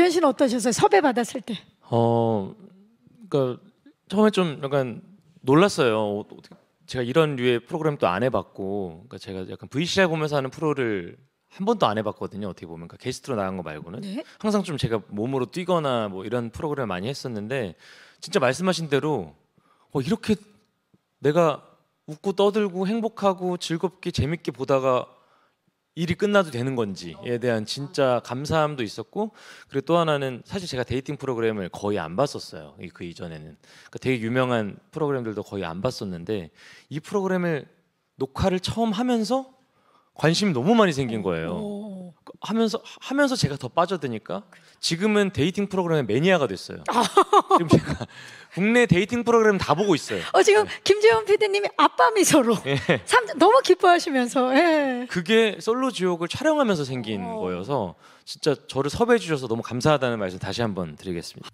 도현 씨는 어떠셨어요? 섭외 받았을 때? 어, 그러니까 처음에 좀 약간 놀랐어요. 어, 제가 이런 류의 프로그램도 안 해봤고, 그러니까 제가 약간 VCR 보면서 하는 프로를 한 번도 안 해봤거든요. 어떻게 보면 그러니까 게스트로 나간 거 말고는 네? 항상 좀 제가 몸으로 뛰거나 뭐 이런 프로그램 많이 했었는데 진짜 말씀하신 대로 어, 이렇게 내가 웃고 떠들고 행복하고 즐겁게 재밌게 보다가 일이 끝나도 되는 건지에 대한 진짜 감사함도 있었고 그리고 또 하나는 사실 제가 데이팅 프로그램을 거의 안 봤었어요 그 이전에는 그러니까 되게 유명한 프로그램들도 거의 안 봤었는데 이 프로그램을 녹화를 처음 하면서 관심이 너무 많이 생긴 거예요 하면서 하면서 제가 더 빠져드니까 지금은 데이팅 프로그램의 매니아가 됐어요. 지금 제가 국내 데이팅 프로그램 다 보고 있어요. 어 지금 네. 김재원 PD님이 아빠 미소로 예. 삼, 너무 기뻐하시면서 예. 그게 솔로 지옥을 촬영하면서 생긴 오. 어. 거여서 진짜 저를 섭외해 주셔서 너무 감사하다는 말씀 다시 한번 드리겠습니다.